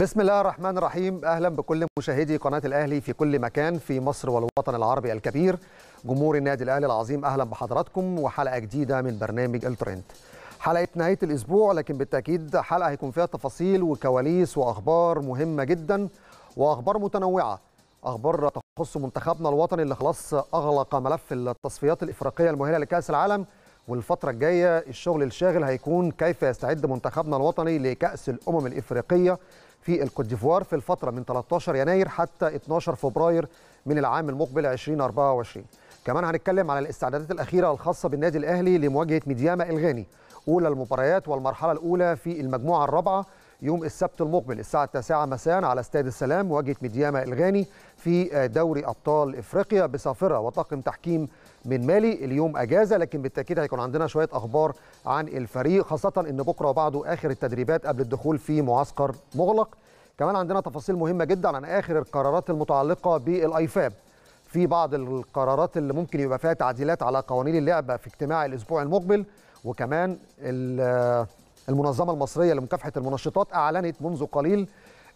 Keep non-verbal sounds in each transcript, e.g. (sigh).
بسم الله الرحمن الرحيم اهلا بكل مشاهدي قناه الاهلي في كل مكان في مصر والوطن العربي الكبير جمهور النادي الاهلي العظيم اهلا بحضراتكم وحلقه جديده من برنامج الترند حلقه نهايه الاسبوع لكن بالتاكيد حلقه هيكون فيها تفاصيل وكواليس واخبار مهمه جدا واخبار متنوعه اخبار تخص منتخبنا الوطني اللي خلاص اغلق ملف التصفيات الافريقيه المؤهله لكاس العالم والفتره الجايه الشغل الشاغل هيكون كيف يستعد منتخبنا الوطني لكاس الامم الافريقيه في الكوت ديفوار في الفتره من 13 يناير حتى 12 فبراير من العام المقبل 2024 كمان هنتكلم على الاستعدادات الاخيره الخاصه بالنادي الاهلي لمواجهه ميدياما الغاني اولى المباريات والمرحله الاولى في المجموعه الرابعه يوم السبت المقبل الساعة التاسعة مساء على استاد السلام مواجهة ميدياما الغاني في دوري أبطال إفريقيا بصافرة وطاقم تحكيم من مالي اليوم أجازة لكن بالتأكيد هيكون عندنا شوية أخبار عن الفريق خاصة أن بكرة وبعده آخر التدريبات قبل الدخول في معسكر مغلق كمان عندنا تفاصيل مهمة جدا عن آخر القرارات المتعلقة بالأيفاب في بعض القرارات اللي ممكن يبقى فيها تعديلات على قوانين اللعبة في اجتماع الأسبوع المقبل وكمان المنظمة المصرية لمكافحة المنشطات أعلنت منذ قليل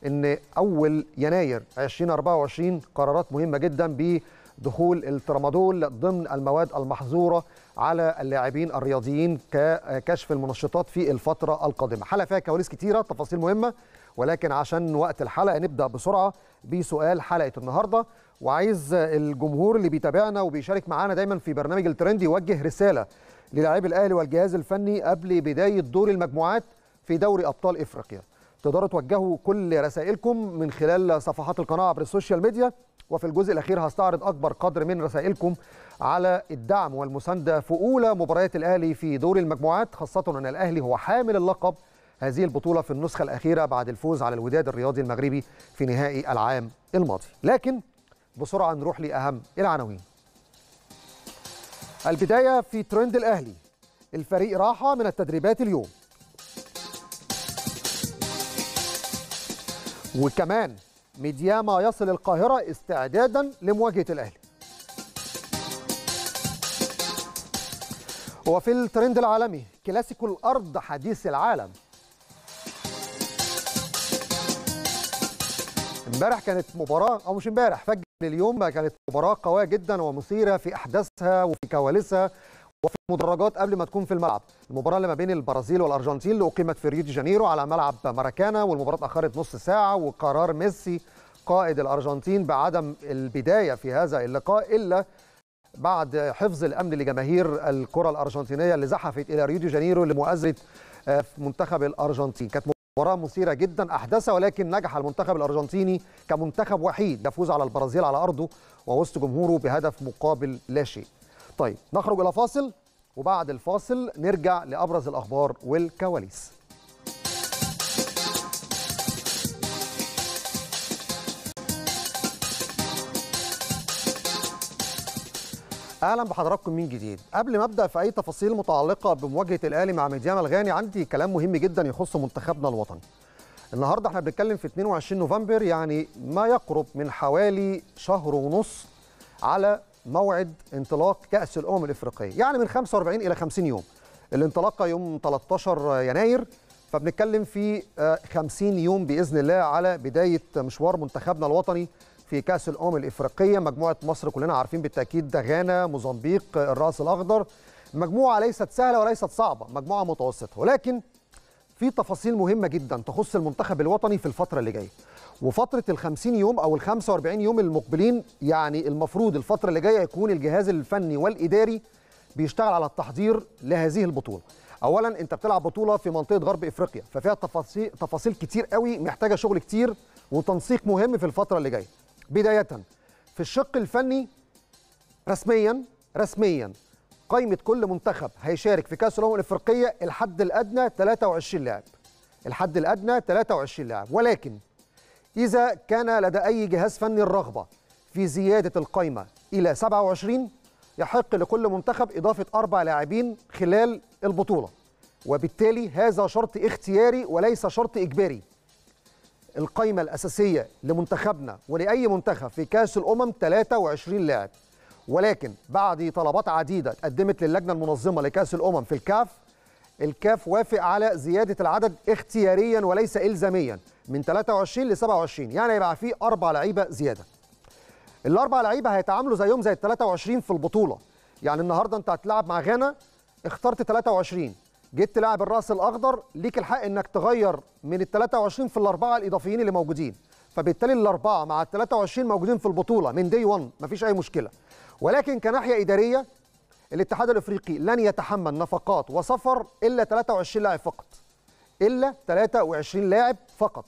أن أول يناير 2024 قرارات مهمة جدا بدخول الترامادول ضمن المواد المحظورة على اللاعبين الرياضيين ككشف المنشطات في الفترة القادمة حلقة فيها كواليس كتيرة تفاصيل مهمة ولكن عشان وقت الحلقة نبدأ بسرعة بسؤال حلقة النهاردة وعايز الجمهور اللي بيتابعنا وبيشارك معانا دايما في برنامج الترند يوجه رسالة للاعبي الاهلي والجهاز الفني قبل بدايه دور المجموعات في دوري ابطال افريقيا تقدروا توجهوا كل رسائلكم من خلال صفحات القناه عبر السوشيال ميديا وفي الجزء الاخير هستعرض اكبر قدر من رسائلكم على الدعم والمسانده في اولى مباريات الاهلي في دور المجموعات خاصه ان الاهلي هو حامل اللقب هذه البطوله في النسخه الاخيره بعد الفوز على الوداد الرياضي المغربي في نهائي العام الماضي لكن بسرعه نروح لاهم العناوين البداية في ترند الأهلي الفريق راحة من التدريبات اليوم وكمان ميدياما يصل القاهرة استعدادا لمواجهة الأهلي وفي الترند العالمي كلاسيكو الأرض حديث العالم امبارح كانت مباراة أو مش امبارح فجأة اليوم كانت مباراة قوية جدا ومثيرة في أحداثها وفي كواليسها وفي المدرجات قبل ما تكون في الملعب المباراة اللي ما بين البرازيل والأرجنتين اللي أقيمت في ريو دي جانيرو على ملعب ماراكانا والمباراة اتأخرت نص ساعة وقرار ميسي قائد الأرجنتين بعدم البداية في هذا اللقاء إلا بعد حفظ الأمن لجماهير الكرة الأرجنتينية اللي زحفت إلى ريو دي جانيرو لمؤازرة آه، منتخب الأرجنتين كانت مباراة مثيرة جدا أحدثها ولكن نجح المنتخب الأرجنتيني كمنتخب وحيد يفوز على البرازيل على أرضه ووسط جمهوره بهدف مقابل لا شيء طيب نخرج إلى فاصل وبعد الفاصل نرجع لأبرز الأخبار والكواليس اهلا بحضراتكم من جديد قبل ما ابدا في اي تفاصيل متعلقه بمواجهه الاهلي مع ميديان الغاني عندي كلام مهم جدا يخص منتخبنا الوطني النهارده احنا بنتكلم في 22 نوفمبر يعني ما يقرب من حوالي شهر ونص على موعد انطلاق كاس الامم الافريقيه يعني من 45 الى 50 يوم الانطلاقه يوم 13 يناير فبنتكلم في 50 آه، يوم باذن الله على بدايه مشوار منتخبنا الوطني في كأس الأمم الإفريقية مجموعة مصر كلنا عارفين بالتأكيد ده غانا موزمبيق الرأس الأخضر مجموعة ليست سهلة وليست صعبة مجموعة متوسطة ولكن في تفاصيل مهمة جدا تخص المنتخب الوطني في الفترة اللي جاية وفترة ال 50 يوم أو ال 45 يوم المقبلين يعني المفروض الفترة اللي جاية يكون الجهاز الفني والإداري بيشتغل على التحضير لهذه البطولة اولا انت بتلعب بطوله في منطقه غرب افريقيا ففيها تفاصيل تفاصيل كتير قوي محتاجه شغل كتير وتنسيق مهم في الفتره اللي جايه بداية في الشق الفني رسميا رسميا قائمة كل منتخب هيشارك في كأس الأمم الأفريقية الحد الأدنى 23 لاعب الحد الأدنى 23 لاعب ولكن إذا كان لدى أي جهاز فني الرغبة في زيادة القائمة إلى 27 يحق لكل منتخب إضافة أربع لاعبين خلال البطولة وبالتالي هذا شرط اختياري وليس شرط إجباري القايمة الأساسية لمنتخبنا ولأي منتخب في كأس الأمم 23 لاعب ولكن بعد طلبات عديدة اتقدمت للجنة المنظمة لكأس الأمم في الكاف الكاف وافق على زيادة العدد اختياريا وليس إلزاميا من 23 ل 27 يعني هيبقى فيه أربع لعيبة زيادة الأربع لعيبة هيتعاملوا زيهم زي ال 23 في البطولة يعني النهاردة أنت هتلعب مع غانا اخترت 23 جيت تلاعب الراس الاخضر ليك الحق انك تغير من ال 23 في الاربعه الاضافيين اللي موجودين فبالتالي الاربعه مع ال 23 موجودين في البطوله من دي 1 مفيش اي مشكله ولكن كناحيه اداريه الاتحاد الافريقي لن يتحمل نفقات وسفر الا 23 لاعب فقط الا 23 لاعب فقط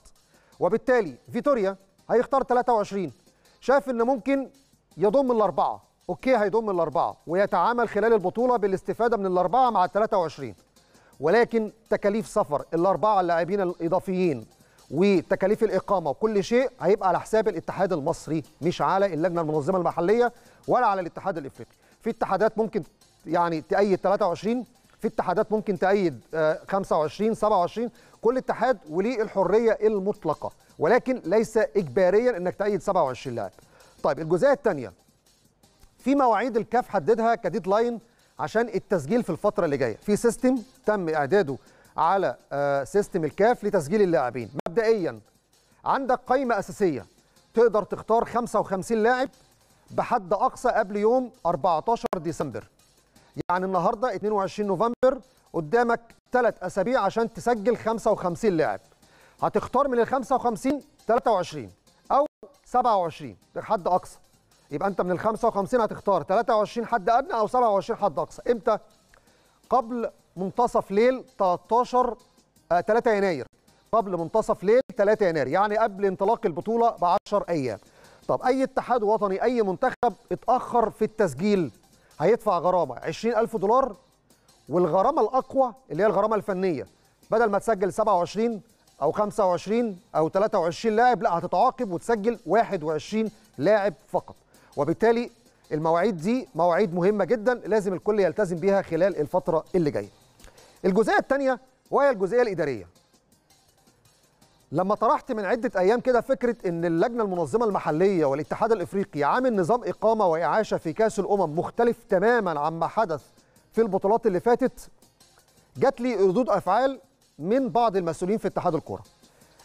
وبالتالي فيتوريا هيختار 23 شاف ان ممكن يضم الاربعه اوكي هيضم الاربعه ويتعامل خلال البطوله بالاستفاده من الاربعه مع ال 23 ولكن تكاليف سفر الاربعه اللاعبين الاضافيين وتكاليف الاقامه وكل شيء هيبقى على حساب الاتحاد المصري مش على اللجنه المنظمه المحليه ولا على الاتحاد الافريقي في اتحادات ممكن يعني تأيد 23 في اتحادات ممكن تأيد 25 آه، 27 كل اتحاد وليه الحريه المطلقه ولكن ليس اجباريا انك تأيد 27 لاعب طيب الجزئيه الثانيه في مواعيد الكاف حددها كديدلاين عشان التسجيل في الفتره اللي جايه في سيستم تم اعداده على سيستم آه، الكاف لتسجيل اللاعبين مبدئيا عندك قائمه اساسيه تقدر تختار 55 لاعب بحد اقصى قبل يوم 14 ديسمبر يعني النهارده 22 نوفمبر قدامك ثلاث اسابيع عشان تسجل 55 لاعب هتختار من ال 55 23 او 27 ده حد اقصى يبقى انت من ال 55 هتختار 23 حد ادنى او 27 حد اقصى امتى قبل منتصف ليل 13 آه 3 يناير قبل منتصف ليل 3 يناير يعني قبل انطلاق البطوله ب 10 ايام طب اي اتحاد وطني اي منتخب اتاخر في التسجيل هيدفع غرامه 20000 دولار والغرامه الاقوى اللي هي الغرامه الفنيه بدل ما تسجل 27 او 25 او 23 لاعب لا هتتعاقب وتسجل 21 لاعب فقط وبالتالي المواعيد دي مواعيد مهمة جدا لازم الكل يلتزم بيها خلال الفترة اللي جاية الجزئية الثانية وهي الجزئية الإدارية لما طرحت من عدة أيام كده فكرة أن اللجنة المنظمة المحلية والاتحاد الإفريقي عامل نظام إقامة وإعاشة في كأس الأمم مختلف تماما عما حدث في البطولات اللي فاتت جات لي ردود أفعال من بعض المسؤولين في اتحاد الكرة.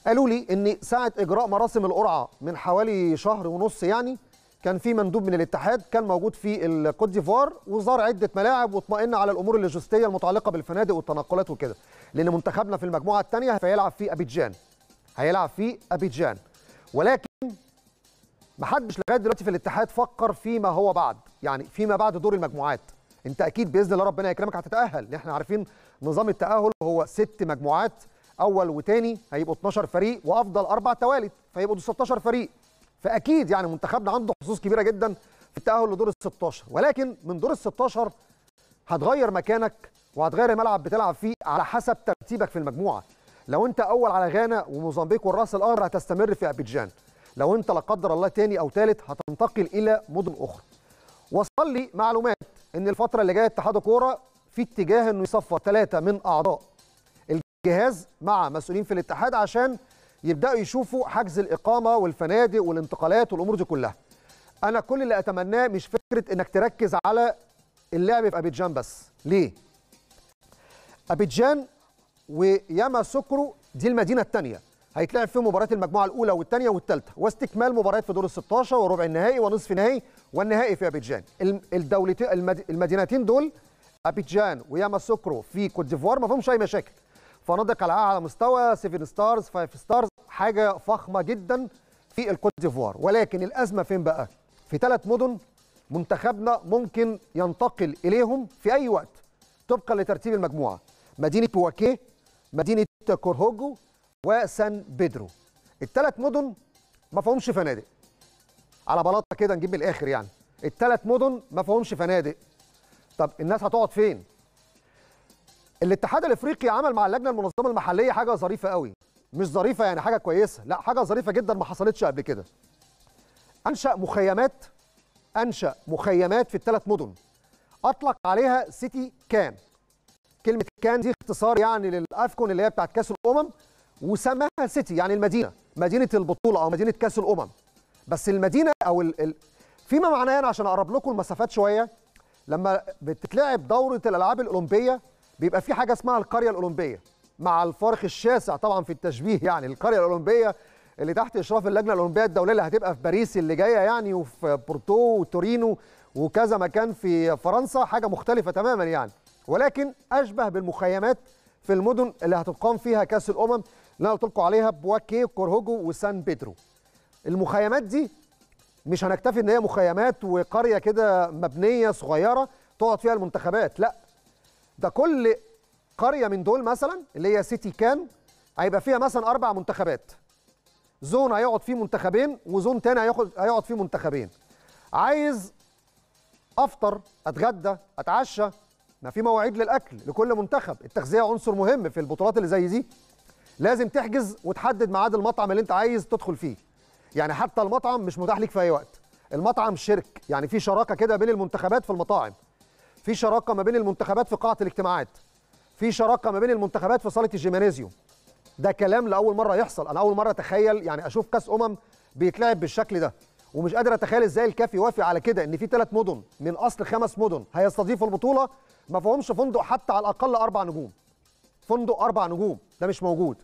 قالوا لي أن ساعة إجراء مراسم القرعة من حوالي شهر ونص يعني كان في مندوب من الاتحاد كان موجود في الكوت ديفوار وزار عده ملاعب واطمئن على الامور اللوجستيه المتعلقه بالفنادق والتنقلات وكده لان منتخبنا في المجموعه الثانيه هيلعب في ابيجان هيلعب في ابيجان ولكن محدش لغايه دلوقتي في الاتحاد فكر فيما هو بعد يعني فيما بعد دور المجموعات انت اكيد باذن الله ربنا يكرمك هتتاهل احنا عارفين نظام التاهل هو ست مجموعات اول وثاني هيبقوا 12 فريق وافضل اربع توالت فيبقوا 16 فريق فاكيد يعني منتخبنا عنده حظوظ كبيره جدا في التاهل لدور ال 16 ولكن من دور ال 16 هتغير مكانك وهتغير الملعب بتلعب فيه على حسب ترتيبك في المجموعه لو انت اول على غانا وموزمبيق والراس الاخر هتستمر في ابيجان لو انت لا قدر الله تاني او تالت هتنتقل الى مدن اخرى وصل لي معلومات ان الفتره اللي جايه اتحاد الكوره في اتجاه انه يصفر ثلاثه من اعضاء الجهاز مع مسؤولين في الاتحاد عشان يبداوا يشوفوا حجز الاقامه والفنادق والانتقالات والامور دي كلها انا كل اللي اتمناه مش فكره انك تركز على اللعب في ابيجان بس ليه ابيجان وياما سكرو دي المدينه الثانيه هيتلعب في مباريات المجموعه الاولى والثانيه والثالثه واستكمال مباريات في دور ال 16 وربع النهائي ونصف النهائي والنهائي في ابيجان الدولتين المدينتين دول ابيجان وياما سكرو في كوت ديفوار ما فيهمش اي مشاكل فنادق على اعلى مستوى 7 ستارز 5 ستارز حاجه فخمه جدا في الكوت ديفوار ولكن الازمه فين بقى في ثلاث مدن منتخبنا ممكن ينتقل اليهم في اي وقت طبقا لترتيب المجموعه مدينه بواكيه مدينه كورهوجو وسان بيدرو الثلاث مدن ما فيهمش فنادق على بلاطه كده نجيب من الاخر يعني الثلاث مدن ما فيهمش فنادق طب الناس هتقعد فين الاتحاد الافريقي عمل مع اللجنه المنظمه المحليه حاجه ظريفه قوي مش ظريفه يعني حاجه كويسه لا حاجه ظريفه جدا ما حصلتش قبل كده انشا مخيمات انشا مخيمات في الثلاث مدن اطلق عليها سيتي كان كلمه كان دي اختصار يعني للافكون اللي هي بتاعت كاس الامم وسماها سيتي يعني المدينه مدينه البطوله او مدينه كاس الامم بس المدينه او ال... ال... فيما معناه انا عشان اقرب لكم المسافات شويه لما بتتلعب دوره الالعاب الاولمبيه بيبقى في حاجه اسمها القريه الاولمبيه مع الفارق الشاسع طبعا في التشبيه يعني القريه الاولمبيه اللي تحت اشراف اللجنه الاولمبيه الدوليه اللي هتبقى في باريس اللي جايه يعني وفي بورتو وتورينو وكذا مكان في فرنسا حاجه مختلفه تماما يعني ولكن اشبه بالمخيمات في المدن اللي هتقام فيها كاس الامم اللي انا قلت لكم عليها بواكي كورهوجو وسان بيدرو المخيمات دي مش هنكتفي ان هي مخيمات وقريه كده مبنيه صغيره تقعد فيها المنتخبات لا ده كل قريه من دول مثلا اللي هي سيتي كان هيبقى فيها مثلا اربع منتخبات زون هيقعد فيه منتخبين وزون تاني هيقعد هيقعد فيه منتخبين عايز افطر اتغدى اتعشى ما في مواعيد للاكل لكل منتخب التغذيه عنصر مهم في البطولات اللي زي دي لازم تحجز وتحدد ميعاد المطعم اللي انت عايز تدخل فيه يعني حتى المطعم مش متاح ليك في اي وقت المطعم شرك يعني في شراكه كده بين المنتخبات في المطاعم في شراكه ما بين المنتخبات في قاعه الاجتماعات في شراكه ما بين المنتخبات في صاله الجيمنازيوم ده كلام لاول مره يحصل انا اول مره اتخيل يعني اشوف كاس امم بيتلعب بالشكل ده ومش قادر اتخيل ازاي الكاف يوافق على كده ان في ثلاث مدن من اصل خمس مدن هيستضيفوا البطوله ما فيهمش فندق حتى على الاقل اربع نجوم فندق اربع نجوم ده مش موجود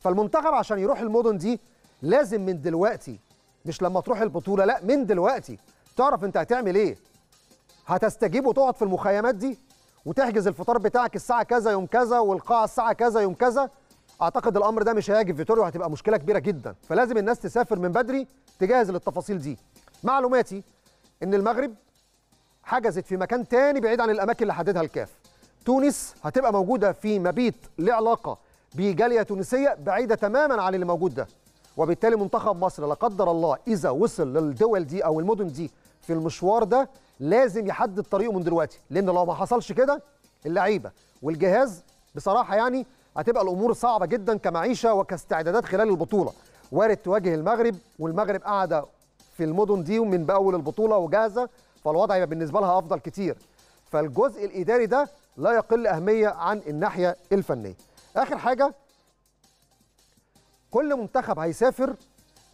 فالمنتخب عشان يروح المدن دي لازم من دلوقتي مش لما تروح البطوله لا من دلوقتي تعرف انت هتعمل ايه هتستجيب وتقعد في المخيمات دي وتحجز الفطار بتاعك الساعه كذا يوم كذا والقاعه الساعه كذا يوم كذا اعتقد الامر ده مش هيعجب فيتوريو وهتبقى مشكله كبيره جدا فلازم الناس تسافر من بدري تجهز للتفاصيل دي معلوماتي ان المغرب حجزت في مكان تاني بعيد عن الاماكن اللي حددها الكاف تونس هتبقى موجوده في مبيت له علاقه بجاليه تونسيه بعيده تماما عن اللي موجود ده وبالتالي منتخب مصر لا قدر الله اذا وصل للدول دي او المدن دي في المشوار ده لازم يحدد طريقه من دلوقتي لان لو ما حصلش كده اللعيبه والجهاز بصراحه يعني هتبقى الامور صعبه جدا كمعيشه وكاستعدادات خلال البطوله وارد تواجه المغرب والمغرب قاعده في المدن دي ومن باول البطوله وجاهزه فالوضع يبقى بالنسبه لها افضل كتير فالجزء الاداري ده لا يقل اهميه عن الناحيه الفنيه اخر حاجه كل منتخب هيسافر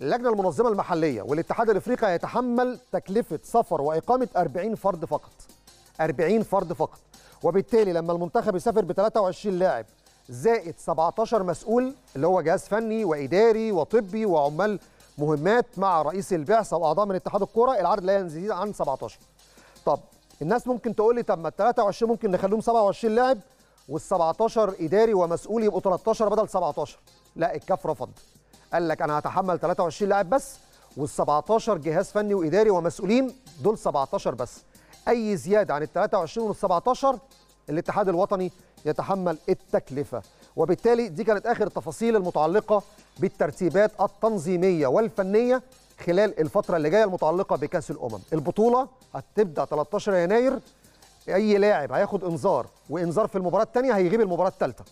اللجنه المنظمه المحليه والاتحاد الافريقي هيتحمل تكلفه سفر واقامه 40 فرد فقط 40 فرد فقط وبالتالي لما المنتخب يسافر ب 23 لاعب زائد 17 مسؤول اللي هو جهاز فني واداري وطبي وعمال مهمات مع رئيس البعثه واعضاء من اتحاد الكوره العدد لا يزيد عن 17 طب الناس ممكن تقول لي طب ما ال 23 ممكن نخليهم 27 لاعب وال 17 اداري ومسؤول يبقوا 13 بدل 17 لا الكاف رفض قال لك انا هتحمل 23 لاعب بس وال17 جهاز فني واداري ومسؤولين دول 17 بس اي زياده عن ال23 وال17 الاتحاد الوطني يتحمل التكلفه وبالتالي دي كانت اخر التفاصيل المتعلقه بالترتيبات التنظيميه والفنيه خلال الفتره اللي جايه المتعلقه بكاس الامم البطوله هتبدا 13 يناير اي لاعب هياخد انذار وانذار في المباراه الثانيه هيغيب المباراه الثالثه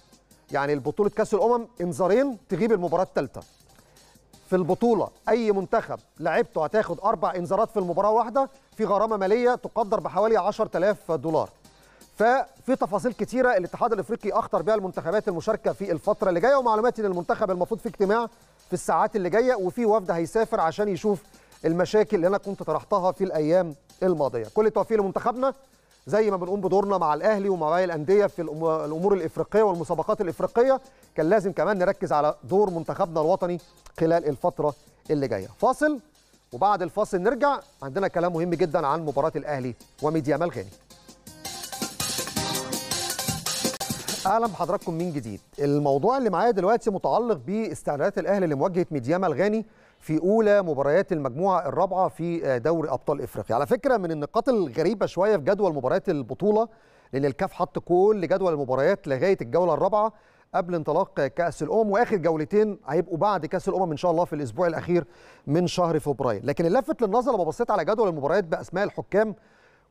يعني البطوله كاس الامم انذارين تغيب المباراه الثالثه في البطولة أي منتخب لعبته هتاخد أربع إنذارات في المباراة واحدة في غرامة مالية تقدر بحوالي 10000 دولار ففي تفاصيل كتيرة الاتحاد الإفريقي أخطر بها المنتخبات المشاركة في الفترة اللي جاية ومعلوماتي إن المنتخب المفروض في اجتماع في الساعات اللي جاية وفي وفد هيسافر عشان يشوف المشاكل اللي أنا كنت طرحتها في الأيام الماضية كل التوفيق لمنتخبنا زي ما بنقوم بدورنا مع الاهلي ومع باقي الانديه في الامور الافريقيه والمسابقات الافريقيه كان لازم كمان نركز على دور منتخبنا الوطني خلال الفتره اللي جايه فاصل وبعد الفاصل نرجع عندنا كلام مهم جدا عن مباراه الاهلي وميديا مالغاني اهلا بحضراتكم من جديد الموضوع اللي معايا دلوقتي متعلق باستعدادات الاهلي لمواجهه ميدياما الغاني في اولى مباريات المجموعه الرابعه في آه، دوري ابطال افريقيا على فكره من النقاط الغريبه شويه في جدول مباريات البطوله لان الكاف حط كل جدول المباريات لغايه الجوله الرابعه قبل انطلاق كاس الامم واخر جولتين هيبقوا بعد كاس الامم ان شاء الله في الاسبوع الاخير من شهر فبراير لكن اللفت للنظر لما بصيت على جدول المباريات باسماء الحكام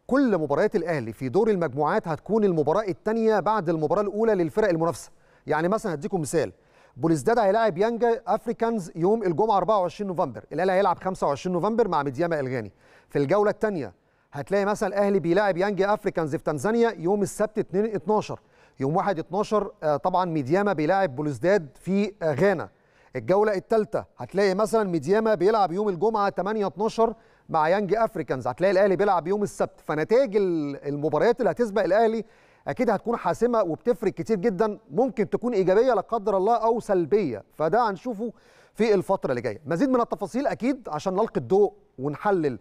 كل مباريات الاهلي في دور المجموعات هتكون المباراه الثانيه بعد المباراه الاولى للفرق المنافسه يعني مثلا هديكم مثال بوليزداد هيلاعب يانجا افريكانز يوم الجمعه 24 نوفمبر الاهلي هيلعب 25 نوفمبر مع مدياما الغاني في الجوله الثانيه هتلاقي مثلا الاهلي بيلاعب يانجا افريكانز في تنزانيا يوم السبت 2 12 يوم 1 12 آه، طبعا ميدياما بيلاعب بوليزداد في آه، غانا الجوله الثالثه هتلاقي مثلا ميدياما بيلعب يوم الجمعه 8 12 مع يانج افريكانز هتلاقي الاهلي بيلعب يوم السبت فنتائج المباريات اللي هتسبق الاهلي اكيد هتكون حاسمه وبتفرق كتير جدا ممكن تكون ايجابيه لا قدر الله او سلبيه فده هنشوفه في الفتره اللي جايه مزيد من التفاصيل اكيد عشان نلقي الضوء ونحلل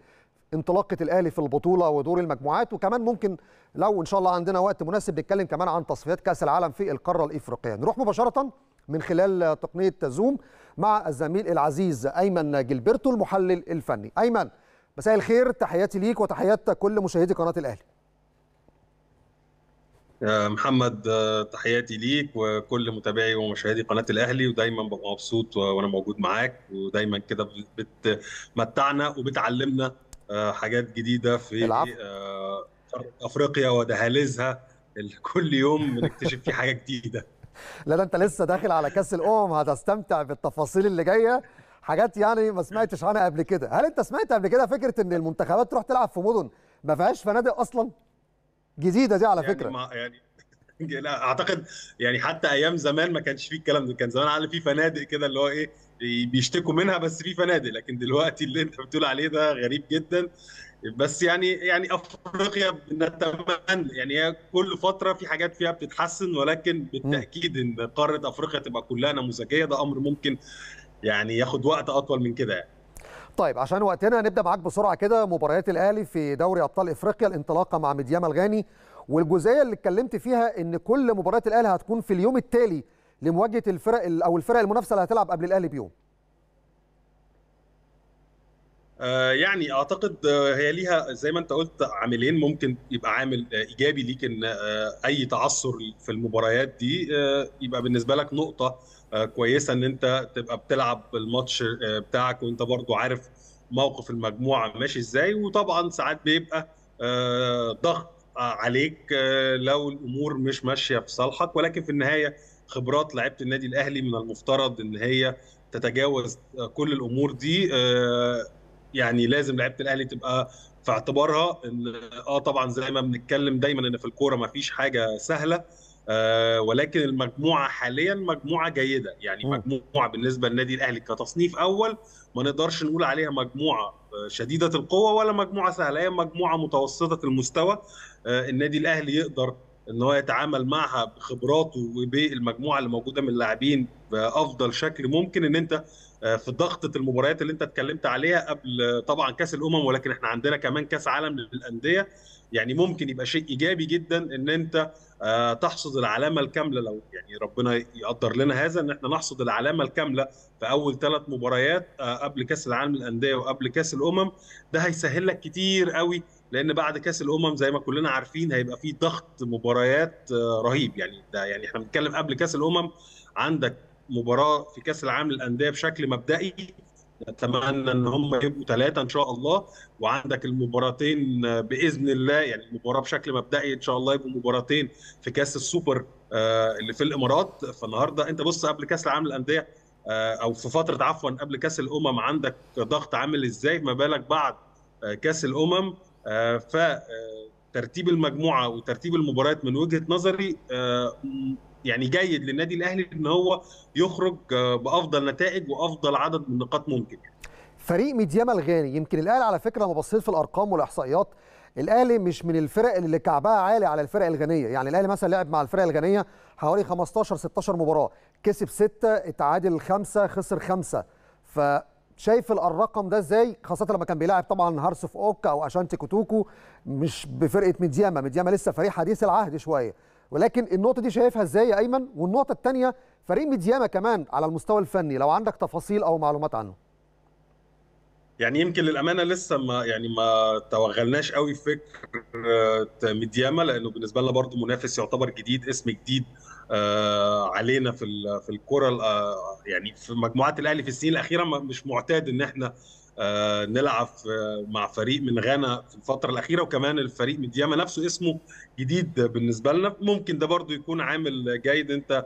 انطلاقه الاهلي في البطوله ودور المجموعات وكمان ممكن لو ان شاء الله عندنا وقت مناسب نتكلم كمان عن تصفيات كاس العالم في القاره الافريقيه نروح مباشره من خلال تقنيه زوم مع الزميل العزيز ايمن جلبرتو المحلل الفني ايمن مساء الخير تحياتي ليك وتحيات كل مشاهدي قناه الاهلي آه، محمد آه، تحياتي ليك وكل متابعي ومشاهدي قناه الاهلي ودايما ببقى مبسوط وانا موجود معاك ودايما كده بتمتعنا وبتعلمنا آه، حاجات جديده في العفو. افريقيا ودهاليزها (laughs) كل يوم بنكتشف فيه حاجه جديده لا ده انت لسه داخل على كاس الامم هتستمتع بالتفاصيل اللي جايه حاجات يعني ما سمعتش عنها قبل كده هل انت سمعت قبل كده فكره ان المنتخبات تروح تلعب في مدن ما فيهاش فنادق اصلا جديده دي على يعني فكره ما يعني (laughs) لا اعتقد يعني حتى ايام زمان ما كانش فيه الكلام ده كان زمان على في فنادق كده اللي هو ايه بيشتكوا منها بس في فنادق لكن دلوقتي اللي انت بتقول عليه ده غريب جدا بس يعني يعني افريقيا نتمنى يعني هي كل فتره في حاجات فيها بتتحسن ولكن بالتاكيد ان قاره افريقيا تبقى كلها نموذجيه ده امر ممكن يعني ياخد وقت اطول من كده يعني. طيب عشان وقتنا نبدا معاك بسرعه كده مباريات الاهلي في دوري ابطال افريقيا الانطلاقه مع مديام الغاني والجزئيه اللي اتكلمت فيها ان كل مباريات الاهلي هتكون في اليوم التالي لمواجهه الفرق او الفرق المنافسه اللي هتلعب قبل الاهلي بيوم آه، يعني اعتقد آه، هي ليها زي ما انت قلت عاملين ممكن يبقى عامل ايجابي ليك ان آه، اي تعثر في المباريات دي يبقى بالنسبه لك نقطه آه، كويسه ان انت تبقى بتلعب الماتش آه، بتاعك وانت برضو عارف موقف المجموعه ماشي ازاي وطبعا ساعات بيبقى آه، ضغط عليك لو الامور مش ماشيه في صالحك ولكن في النهايه خبرات لعيبه النادي الاهلي من المفترض ان هي تتجاوز كل الامور دي يعني لازم لعيبه الاهلي تبقى في اعتبارها ان اه طبعا زي ما بنتكلم دايما ان في الكوره ما فيش حاجه سهله آه، ولكن المجموعه حاليا مجموعه جيده يعني مجموعه بالنسبه للنادي الاهلي كتصنيف اول ما نقدرش نقول عليها مجموعه آه، شديده القوه ولا مجموعه سهله هي مجموعه متوسطه المستوى آه، النادي الاهلي يقدر ان هو يتعامل معها بخبراته وبالمجموعه اللي موجوده من اللاعبين بافضل شكل ممكن ان انت آه، في ضغطه المباريات اللي انت اتكلمت عليها قبل طبعا كاس الامم ولكن احنا عندنا كمان كاس عالم للانديه يعني ممكن يبقى شيء ايجابي جدا ان انت آه، تحصد العلامه الكامله لو يعني ربنا يقدر لنا هذا ان احنا نحصد العلامه الكامله في اول ثلاث مباريات آه، قبل كاس العالم للانديه وقبل كاس الامم ده هيسهل لك كتير قوي لان بعد كاس الامم زي ما كلنا عارفين هيبقى في ضغط مباريات رهيب يعني ده يعني احنا بنتكلم قبل كاس الامم عندك مباراه في كاس العالم للانديه بشكل مبدئي نتمنى ان هم يبقوا ثلاثه ان شاء الله وعندك المباراتين باذن الله يعني المباراه بشكل مبدئي ان شاء الله يبقوا مباراتين في كاس السوبر آه، اللي في الامارات فالنهارده انت بص قبل كاس العالم للانديه آه، او في فتره عفوا قبل كاس الامم عندك ضغط عامل ازاي ما بالك بعد آه، كاس الامم ف ترتيب المجموعه وترتيب المباريات من وجهه نظري يعني جيد للنادي الاهلي ان هو يخرج آه، بافضل نتائج وافضل عدد من النقاط ممكن فريق ميدياما الغاني يمكن الاهلي على فكره لما بصيت في الارقام والاحصائيات الاهلي مش من الفرق اللي كعبها عالي على الفرق الغنيه يعني الاهلي مثلا لعب مع الفرق الغنيه حوالي 15 16 مباراه كسب 6 اتعادل 5 خسر 5 فشايف الرقم ده ازاي خاصه لما كان بيلاعب طبعا هارسوف اوك او اشانتي كوتوكو مش بفرقه ميدياما ميدياما لسه فريق حديث العهد شويه ولكن النقطه دي شايفها ازاي يا ايمن والنقطه الثانيه فريق ميدياما كمان على المستوى الفني لو عندك تفاصيل او معلومات عنه يعني يمكن للامانه لسه ما يعني ما توغلناش قوي في فكره ميدياما لانه بالنسبه لنا برضه منافس يعتبر جديد اسم جديد آه، علينا في في الكره آه، يعني في مجموعات الاهلي في السنين الاخيره مش معتاد ان احنا آه، نلعب مع فريق من غانا في الفتره الاخيره وكمان الفريق من دياما نفسه اسمه جديد بالنسبه لنا ممكن ده برضو يكون عامل جيد انت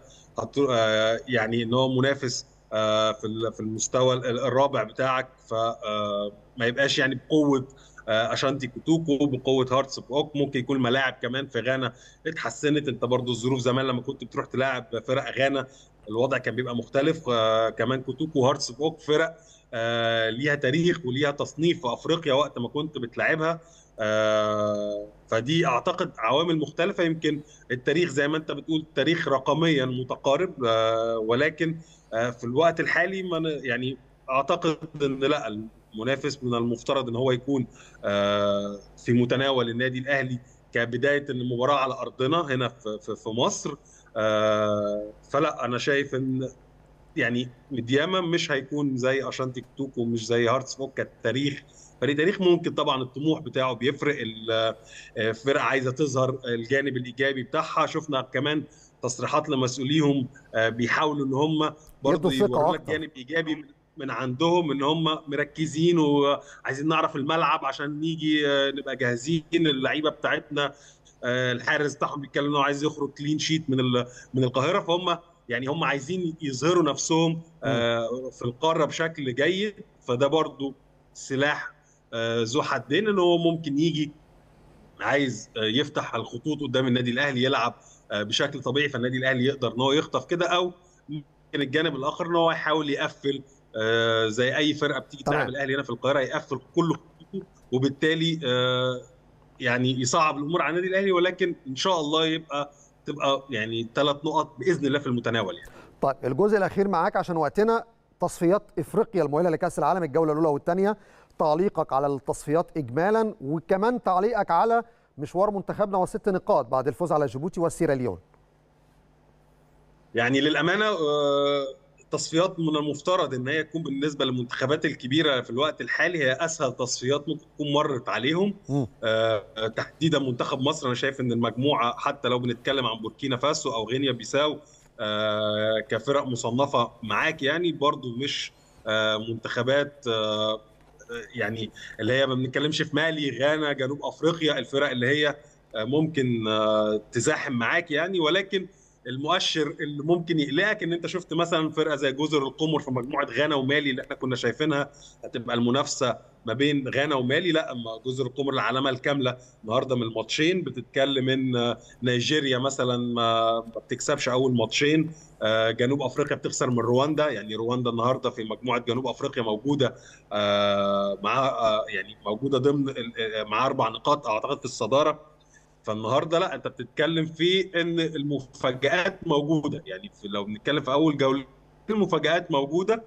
آه، يعني ان هو منافس آه، في في المستوى الرابع بتاعك فما يبقاش يعني بقوه اشانتي كوتوكو بقوه هارتس بوك ممكن يكون ملاعب كمان في غانا اتحسنت انت برضو الظروف زمان لما كنت بتروح تلاعب فرق غانا الوضع كان بيبقى مختلف كمان كوتوكو هارتس بوك فرق آه، ليها تاريخ وليها تصنيف في افريقيا وقت ما كنت بتلعبها آه، فدي اعتقد عوامل مختلفه يمكن التاريخ زي ما انت بتقول تاريخ رقميا متقارب آه، ولكن في الوقت الحالي ما يعني اعتقد ان لا المنافس من المفترض ان هو يكون في متناول النادي الاهلي كبدايه المباراه على ارضنا هنا في مصر فلا انا شايف ان يعني مدياما مش هيكون زي اشانتي كتوكو مش زي هارتس فوك التاريخ فريق تاريخ ممكن طبعا الطموح بتاعه بيفرق الفرقه آه، عايزه تظهر الجانب الايجابي بتاعها شفنا كمان تصريحات لمسؤوليهم آه، بيحاولوا ان هم برضه يوروا لك جانب ايجابي من عندهم ان هم مركزين وعايزين نعرف الملعب عشان نيجي آه، نبقى جاهزين اللعيبه بتاعتنا الحارس بتاعهم بيتكلم انه عايز يخرج كلين شيت من من القاهره فهم يعني هم عايزين يظهروا نفسهم آه، في القاره بشكل جيد فده برضو سلاح آه، ذو حدين ان هو ممكن يجي عايز آه، يفتح الخطوط قدام النادي الاهلي يلعب بشكل طبيعي فالنادي الاهلي يقدر ان هو يخطف كده او ممكن الجانب الاخر ان هو يحاول يقفل زي اي فرقه بتيجي تلعب الاهلي هنا في القاهره يقفل كل خطوطه وبالتالي يعني يصعب الامور على النادي الاهلي ولكن ان شاء الله يبقى تبقى يعني ثلاث نقط باذن الله في المتناول يعني. طيب الجزء الاخير معاك عشان وقتنا تصفيات افريقيا المؤهله لكاس العالم الجوله الاولى والثانيه تعليقك على التصفيات اجمالا وكمان تعليقك على مشوار منتخبنا وست نقاط بعد الفوز على جيبوتي والسيراليون يعني للامانه أه تصفيات من المفترض ان هي تكون بالنسبه للمنتخبات الكبيره في الوقت الحالي هي اسهل تصفيات ممكن تكون مرت عليهم آه تحديدا منتخب مصر انا شايف ان المجموعه حتى لو بنتكلم عن بوركينا فاسو او غينيا بيساو آه كفرق مصنفه معاك يعني برضو مش آه منتخبات آه, آه، يعني اللي هي ما بنتكلمش في مالي غانا جنوب افريقيا الفرق اللي هي آه، ممكن آه، تزاحم معاك يعني ولكن المؤشر اللي ممكن يقلقك ان انت شفت مثلا فرقه زي جزر القمر في مجموعه غانا ومالي اللي احنا كنا شايفينها هتبقى المنافسه ما بين غانا ومالي لا اما جزر القمر العلامه الكامله النهارده من الماتشين بتتكلم ان نيجيريا مثلا ما بتكسبش اول ماتشين آه، جنوب افريقيا بتخسر من رواندا يعني رواندا النهارده في مجموعه جنوب افريقيا موجوده آه، معاها يعني موجوده ضمن آه، معاها اربع نقاط اعتقد في الصداره فالنهارده لا انت بتتكلم في ان المفاجات موجوده يعني في لو بنتكلم في اول جوله المفاجات موجوده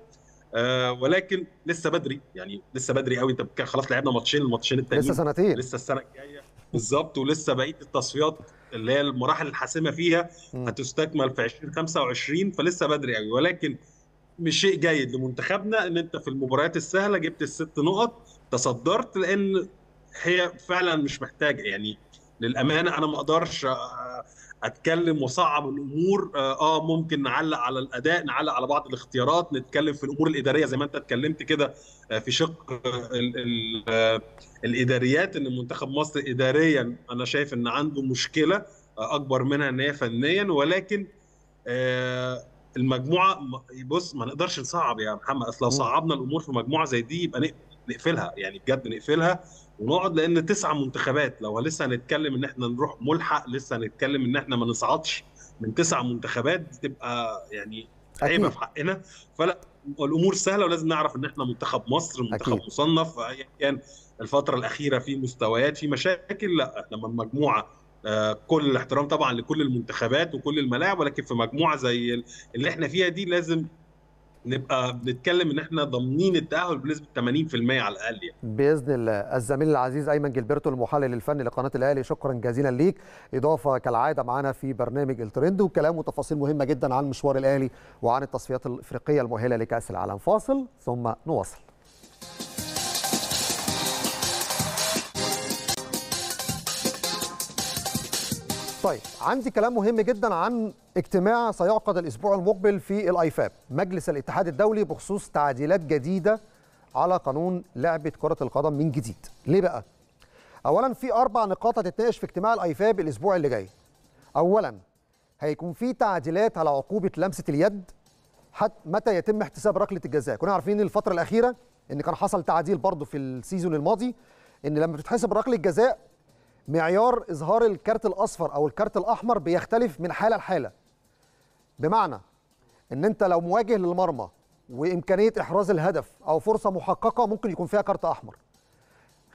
آه ولكن لسه بدري يعني لسه بدري قوي انت خلاص لعبنا ماتشين الماتشين التانيين لسه سنتين لسه السنه الجايه بالظبط ولسه بقيه التصفيات اللي هي المراحل الحاسمه فيها هتستكمل في 2025 فلسه بدري قوي ولكن مش شيء جيد لمنتخبنا ان انت في المباريات السهله جبت الست نقط تصدرت لان هي فعلا مش محتاجه يعني للامانه انا ما اقدرش آه، آه، اتكلم واصعب الامور آه،, اه ممكن نعلق على الاداء نعلق على بعض الاختيارات نتكلم في الامور الاداريه زي ما انت اتكلمت كده في شق الـ الـ الاداريات ان منتخب مصر اداريا انا شايف ان عنده مشكله اكبر منها ان هي فنيا ولكن آه المجموعه بص ما نقدرش نصعب يا محمد اصل لو صعبنا الامور في مجموعه زي دي يبقى نقفلها يعني بجد نقفلها ونقعد لان تسع منتخبات لو لسه هنتكلم ان احنا نروح ملحق لسه هنتكلم ان احنا ما نصعدش من تسع منتخبات تبقى يعني عيبه في حقنا فلا الامور سهله ولازم نعرف ان احنا منتخب مصر منتخب أكيد. مصنف ايا كان الفتره الاخيره في مستويات في مشاكل لا لما المجموعه آه، كل الاحترام طبعا لكل المنتخبات وكل الملاعب ولكن في مجموعه زي اللي احنا فيها دي لازم نبقى بنتكلم ان احنا ضامنين التاهل بنسبه 80% على الاقل يعني. باذن الله الزميل العزيز ايمن جلبرتو المحلل الفني لقناه الاهلي شكرا جزيلا ليك اضافه كالعاده معانا في برنامج الترند وكلام وتفاصيل مهمه جدا عن مشوار الاهلي وعن التصفيات الافريقيه المؤهله لكاس العالم فاصل ثم نواصل طيب عندي كلام مهم جدا عن اجتماع سيعقد الاسبوع المقبل في الايفاب مجلس الاتحاد الدولي بخصوص تعديلات جديده على قانون لعبه كره القدم من جديد ليه بقى اولا في اربع نقاط هتتناقش في اجتماع الايفاب الاسبوع اللي جاي اولا هيكون في تعديلات على عقوبه لمسه اليد حتى متى يتم احتساب ركله الجزاء كنا عارفين الفتره الاخيره ان كان حصل تعديل برضه في السيزون الماضي ان لما بتتحسب ركله جزاء معيار إظهار الكارت الأصفر أو الكارت الأحمر بيختلف من حالة لحالة بمعنى إن أنت لو مواجه للمرمى وإمكانية إحراز الهدف أو فرصة محققة ممكن يكون فيها كارت أحمر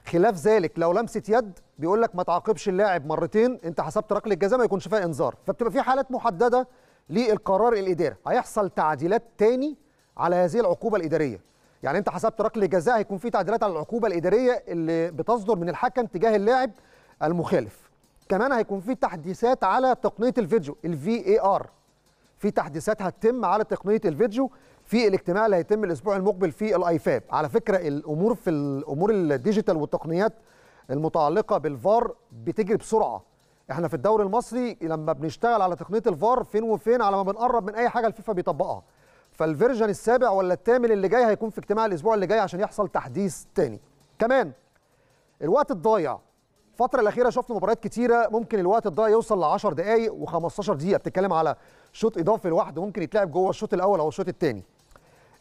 خلاف ذلك لو لمسه يد بيقول لك ما تعاقبش اللاعب مرتين انت حسبت ركله جزاء ما يكونش فيها انذار فبتبقى في حالات محدده للقرار الاداري هيحصل تعديلات تاني على هذه العقوبه الاداريه يعني انت حسبت ركله جزاء هيكون في تعديلات على العقوبه الاداريه اللي بتصدر من الحكم تجاه اللاعب المخالف كمان هيكون في تحديثات على تقنيه الفيديو الفي اي ار في تحديثات هتتم على تقنيه الفيديو في الاجتماع اللي هيتم الاسبوع المقبل في الايفاب على فكره الامور في الامور الديجيتال والتقنيات المتعلقه بالفار بتجري بسرعه احنا في الدوري المصري لما بنشتغل على تقنيه الفار فين وفين على ما بنقرب من اي حاجه الفيفا بيطبقها فالفيرجن السابع ولا الثامن اللي جاي هيكون في اجتماع الاسبوع اللي جاي عشان يحصل تحديث تاني كمان الوقت الضايع الفتره الاخيره شفنا مباريات كتيره ممكن الوقت الضايع يوصل ل 10 دقائق و15 دقيقه بتتكلم على شوط اضافي لوحده ممكن يتلعب جوه الشوط الاول او الشوط الثاني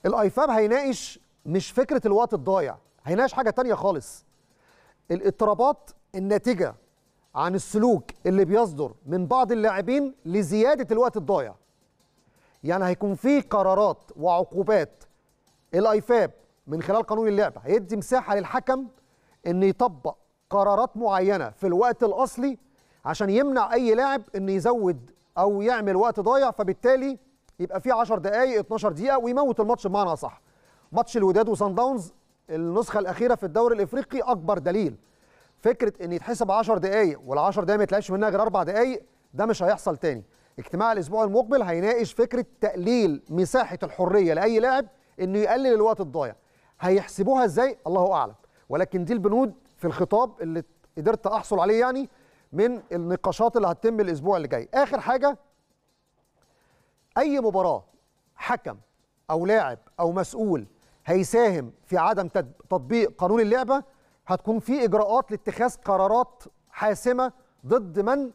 الايفاب هيناقش مش فكره الوقت الضايع هيناقش حاجه تانية خالص الاضطرابات الناتجه عن السلوك اللي بيصدر من بعض اللاعبين لزياده الوقت الضايع يعني هيكون في قرارات وعقوبات الايفاب من خلال قانون اللعبه هيدي مساحه للحكم ان يطبق قرارات معينه في الوقت الاصلي عشان يمنع اي لاعب انه يزود او يعمل وقت ضايع فبالتالي يبقى فيه 10 دقائق 12 دقيقه ويموت الماتش بمعنى اصح ماتش الوداد وصن داونز النسخه الاخيره في الدوري الافريقي اكبر دليل فكره ان يتحسب 10 دقائق وال10 دقائق ما يتلعبش منها غير اربع دقائق ده مش هيحصل تاني اجتماع الاسبوع المقبل هيناقش فكره تقليل مساحه الحريه لاي لاعب انه يقلل الوقت الضايع هيحسبوها ازاي الله اعلم ولكن دي البنود في الخطاب اللي قدرت احصل عليه يعني من النقاشات اللي هتتم الاسبوع اللي جاي اخر حاجه اي مباراه حكم او لاعب او مسؤول هيساهم في عدم تطبيق قانون اللعبه هتكون في اجراءات لاتخاذ قرارات حاسمه ضد من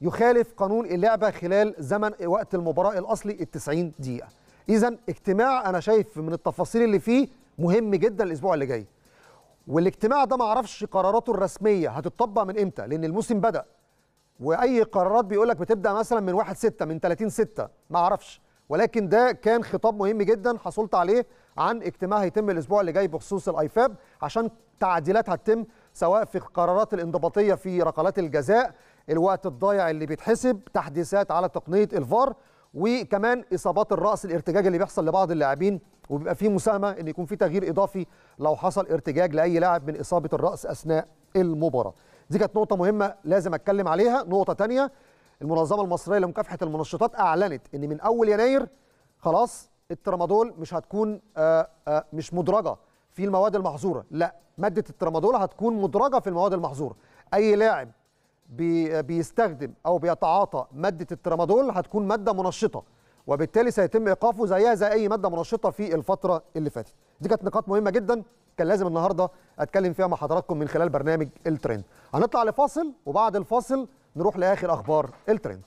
يخالف قانون اللعبه خلال زمن وقت المباراه الاصلي ال 90 دقيقه. اذا اجتماع انا شايف من التفاصيل اللي فيه مهم جدا الاسبوع اللي جاي. والاجتماع ده ما اعرفش قراراته الرسميه هتطبق من امتى لان الموسم بدا واي قرارات بيقول لك بتبدا مثلا من 1 6 من 30 6 ما اعرفش ولكن ده كان خطاب مهم جدا حصلت عليه عن اجتماع هيتم الاسبوع اللي جاي بخصوص الايفاب عشان تعديلات هتتم سواء في قرارات الانضباطيه في ركلات الجزاء الوقت الضايع اللي بيتحسب تحديثات على تقنيه الفار وكمان اصابات الراس الارتجاج اللي بيحصل لبعض اللاعبين وبيبقى فيه مساهمه ان يكون في تغيير اضافي لو حصل ارتجاج لاي لاعب من اصابه الراس اثناء المباراه دي كانت نقطه مهمه لازم اتكلم عليها نقطه ثانيه المنظمه المصريه لمكافحه المنشطات اعلنت ان من اول يناير خلاص الترامادول مش هتكون آآ آه، آآ آه، مش مدرجه في المواد المحظوره لا ماده الترامادول هتكون مدرجه في المواد المحظوره اي لاعب بي بيستخدم او بيتعاطى ماده الترامادول هتكون ماده منشطه وبالتالي سيتم ايقافه زيها زي اي ماده منشطه في الفتره اللي فاتت دي كانت نقاط مهمه جدا كان لازم النهارده اتكلم فيها مع حضراتكم من خلال برنامج الترند هنطلع لفاصل وبعد الفاصل نروح لاخر اخبار الترند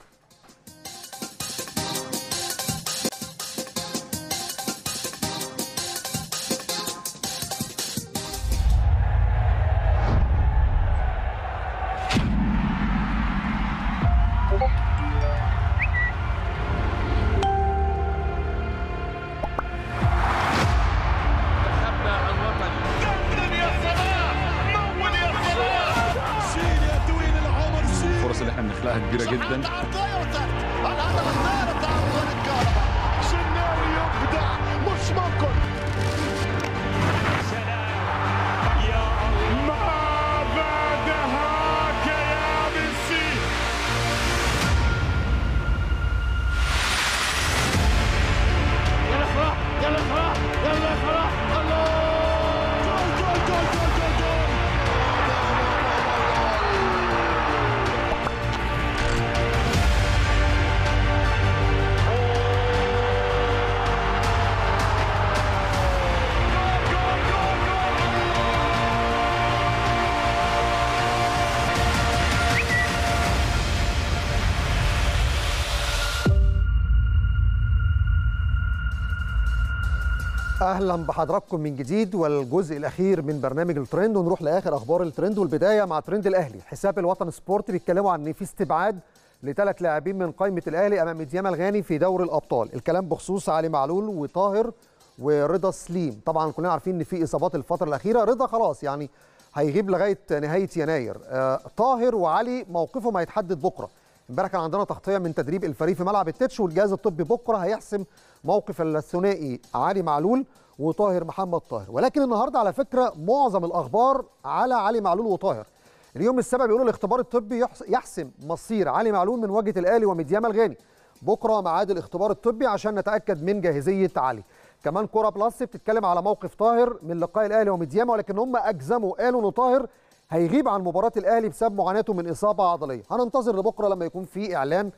اهلا بحضراتكم من جديد والجزء الاخير من برنامج الترند ونروح لاخر اخبار الترند والبدايه مع ترند الاهلي حساب الوطن سبورت بيتكلموا عن ان في استبعاد لثلاث لاعبين من قائمه الاهلي امام ديما الغاني في دوري الابطال الكلام بخصوص علي معلول وطاهر ورضا سليم طبعا كلنا عارفين ان في اصابات الفتره الاخيره رضا خلاص يعني هيغيب لغايه نهايه يناير آه طاهر وعلي موقفهم هيتحدد بكره امبارح كان عندنا تغطيه من تدريب الفريق في ملعب التتش والجهاز الطبي بكره هيحسم موقف الثنائي علي معلول وطاهر محمد طاهر ولكن النهارده على فكره معظم الاخبار على علي معلول وطاهر اليوم السبع بيقولوا الاختبار الطبي يحسم مصير علي معلول من واجهه الاهلي وميديام الغاني بكره ميعاد الاختبار الطبي عشان نتاكد من جاهزيه علي كمان كوره بلس بتتكلم على موقف طاهر من لقاء الاهلي وميدياما ولكن هم اجزموا قالوا ان طاهر هيغيب عن مباراة الأهلي بسبب معاناته من إصابة عضلية هننتظر لبكرة لما يكون في إعلان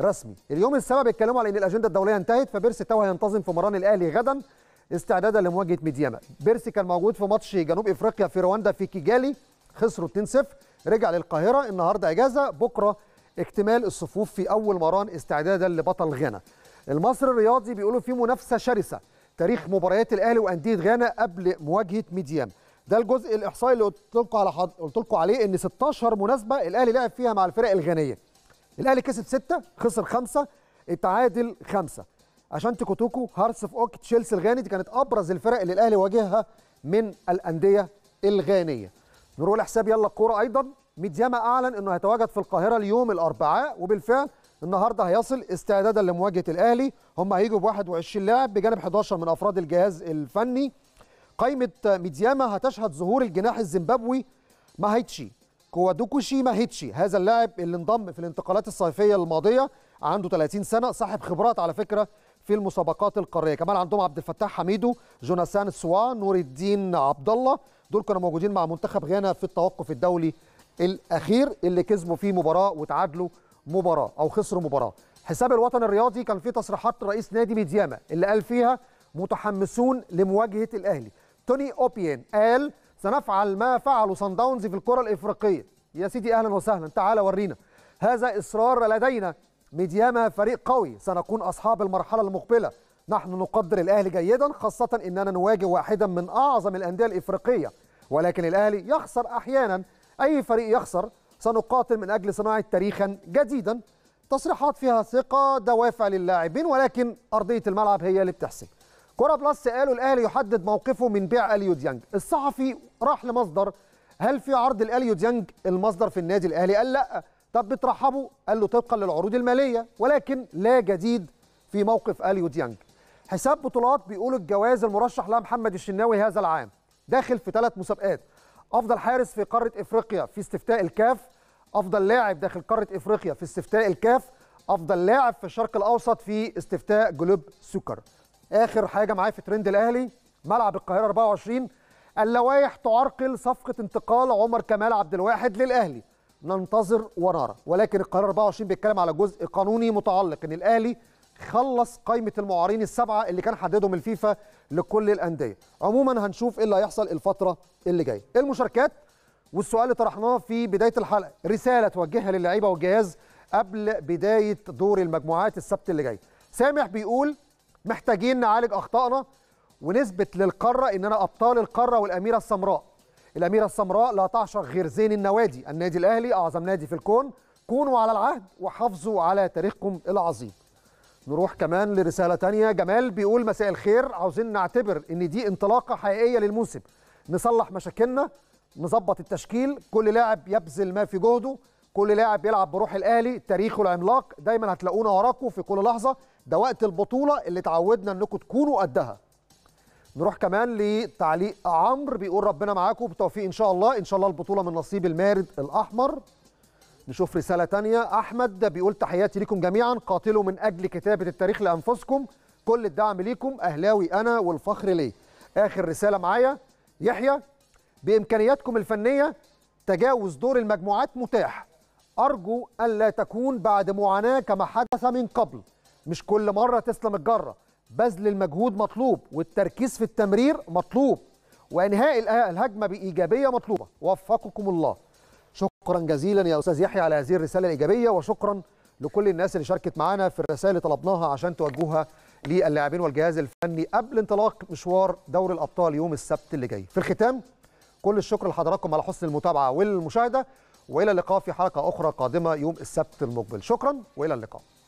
رسمي اليوم السبب بيتكلموا على ان الاجنده الدوليه انتهت فبيرس تو هينتظم في مران الاهلي غدا استعدادا لمواجهه ميدياما بيرسي كان موجود في ماتش جنوب افريقيا في رواندا في كيجالي خسروا 2-0 رجع للقاهره النهارده اجازه بكره اكتمال الصفوف في اول مران استعدادا لبطل غانا المصري الرياضي بيقولوا في منافسه شرسه تاريخ مباريات الاهلي وانديه غانا قبل مواجهه ميدياما ده الجزء الاحصائي اللي قلت لكم على حض... قلت لكم عليه ان 16 مناسبه الاهلي لعب فيها مع الفرق الغنيه الاهلي كسب 6 خسر 5 اتعادل 5 عشان تيكوتوكو هارس اوف اوك تشيلسي الغاني دي كانت ابرز الفرق اللي الاهلي واجهها من الانديه الغانيه نروح لحساب يلا الكوره ايضا ميدياما اعلن انه هيتواجد في القاهره اليوم الاربعاء وبالفعل النهارده هيصل استعدادا لمواجهه الاهلي هم هيجوا ب 21 لاعب بجانب 11 من افراد الجهاز الفني قائمة ميدياما هتشهد ظهور الجناح الزيمبابوي ماهيتشي كوادوكوشي ماهيتشي هذا اللاعب اللي انضم في الانتقالات الصيفية الماضية عنده 30 سنة صاحب خبرات على فكرة في المسابقات القارية كمان عندهم عبد الفتاح حميدو جوناثان سوا نور الدين عبد الله دول كانوا موجودين مع منتخب غانا في التوقف الدولي الأخير اللي كسبوا فيه مباراة وتعادلوا مباراة أو خسروا مباراة حساب الوطن الرياضي كان فيه تصريحات رئيس نادي ميدياما اللي قال فيها متحمسون لمواجهة الأهلي توني اوبيان قال سنفعل ما فعله سان داونز في الكره الافريقيه يا سيدي اهلا وسهلا تعال ورينا هذا اصرار لدينا مدياما فريق قوي سنكون اصحاب المرحله المقبله نحن نقدر الاهلي جيدا خاصه اننا نواجه واحدا من اعظم الانديه الافريقيه ولكن الاهلي يخسر احيانا اي فريق يخسر سنقاتل من اجل صناعه تاريخا جديدا تصريحات فيها ثقه دوافع للاعبين ولكن ارضيه الملعب هي اللي بتحسب كوره بلس قالوا الاهلي يحدد موقفه من بيع اليو ديانج الصحفي راح لمصدر هل في عرض لاليو ديانج المصدر في النادي الاهلي قال لا طب بترحبوا قال له طبقا للعروض الماليه ولكن لا جديد في موقف اليو ديانج حساب بطولات بيقول الجواز المرشح لها محمد الشناوي هذا العام داخل في ثلاث مسابقات افضل حارس في قاره افريقيا في استفتاء الكاف افضل لاعب داخل قاره افريقيا في استفتاء الكاف افضل لاعب في الشرق الاوسط في استفتاء جلوب سكر اخر حاجه معايا في ترند الاهلي ملعب القاهره 24 اللوائح تعرقل صفقه انتقال عمر كمال عبد الواحد للاهلي ننتظر ونرى ولكن القرار 24 بيتكلم على جزء قانوني متعلق ان الاهلي خلص قائمه المعارين السبعه اللي كان حددهم الفيفا لكل الانديه عموما هنشوف ايه اللي هيحصل الفتره اللي جايه المشاركات والسؤال اللي طرحناه في بدايه الحلقه رساله توجهها للعيبه والجهاز قبل بدايه دور المجموعات السبت اللي جاي سامح بيقول محتاجين نعالج اخطائنا ونثبت للقاره اننا ابطال القاره والاميره السمراء الاميره السمراء لا تعشق غير زين النوادي النادي الاهلي اعظم نادي في الكون كونوا على العهد وحافظوا على تاريخكم العظيم نروح كمان لرساله تانية جمال بيقول مساء الخير عاوزين نعتبر ان دي انطلاقه حقيقيه للموسم نصلح مشاكلنا نظبط التشكيل كل لاعب يبذل ما في جهده كل لاعب يلعب بروح الاهلي تاريخه العملاق دايما هتلاقونا وراكم في كل لحظه ده وقت البطوله اللي اتعودنا انكم تكونوا قدها نروح كمان لتعليق عمرو بيقول ربنا معاكم بالتوفيق ان شاء الله ان شاء الله البطوله من نصيب المارد الاحمر نشوف رساله تانية احمد بيقول تحياتي لكم جميعا قاتلوا من اجل كتابه التاريخ لانفسكم كل الدعم ليكم اهلاوي انا والفخر ليه اخر رساله معايا يحيى بامكانياتكم الفنيه تجاوز دور المجموعات متاح ارجو الا تكون بعد معاناه كما حدث من قبل مش كل مره تسلم الجره بذل المجهود مطلوب والتركيز في التمرير مطلوب وانهاء الهجمه بايجابيه مطلوبه وفقكم الله شكرا جزيلا يا استاذ يحيى على هذه الرساله الايجابيه وشكرا لكل الناس اللي شاركت معانا في الرسائل اللي طلبناها عشان توجهها للاعبين والجهاز الفني قبل انطلاق مشوار دوري الابطال يوم السبت اللي جاي في الختام كل الشكر لحضراتكم على حسن المتابعه والمشاهده والى اللقاء في حلقه اخرى قادمه يوم السبت المقبل شكرا والى اللقاء